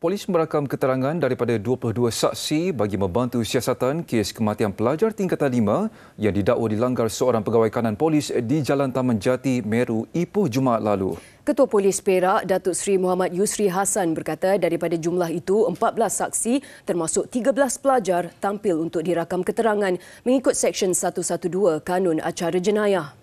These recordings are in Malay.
Polis merakam keterangan daripada 22 saksi bagi membantu siasatan kes kematian pelajar tingkat 5 yang didakwa dilanggar seorang pegawai kanan polis di Jalan Taman Jati, Meru, Ipoh Jumaat lalu. Ketua Polis Perak, Datuk Seri Muhammad Yusri Hasan berkata daripada jumlah itu, 14 saksi termasuk 13 pelajar tampil untuk dirakam keterangan mengikut Seksyen 112 Kanun Acara Jenayah.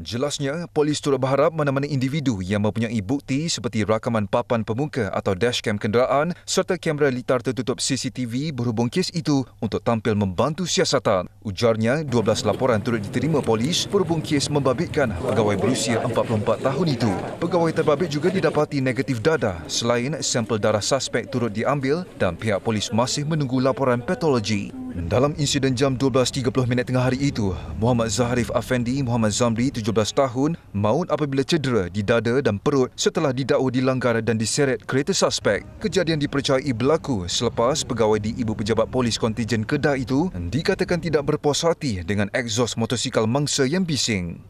Jelasnya, polis turut berharap mana-mana individu yang mempunyai bukti seperti rakaman papan pemuka atau dashcam kenderaan serta kamera litar tertutup CCTV berhubung kes itu untuk tampil membantu siasatan. Ujarnya, 12 laporan turut diterima polis berhubung kes membabitkan pegawai berusia 44 tahun itu. Pegawai terbabit juga didapati negatif dada selain sampel darah suspek turut diambil dan pihak polis masih menunggu laporan patologi. Dalam insiden jam 12.30 minit tengah hari itu, Muhammad Zaharif Afendi Muhammad Zamri, 17 tahun, maut apabila cedera di dada dan perut setelah didakwa dilanggar dan diseret kereta suspek. Kejadian dipercayai berlaku selepas pegawai di Ibu Pejabat Polis Kontijen Kedah itu dikatakan tidak berpuas hati dengan egzos motosikal mangsa yang bising.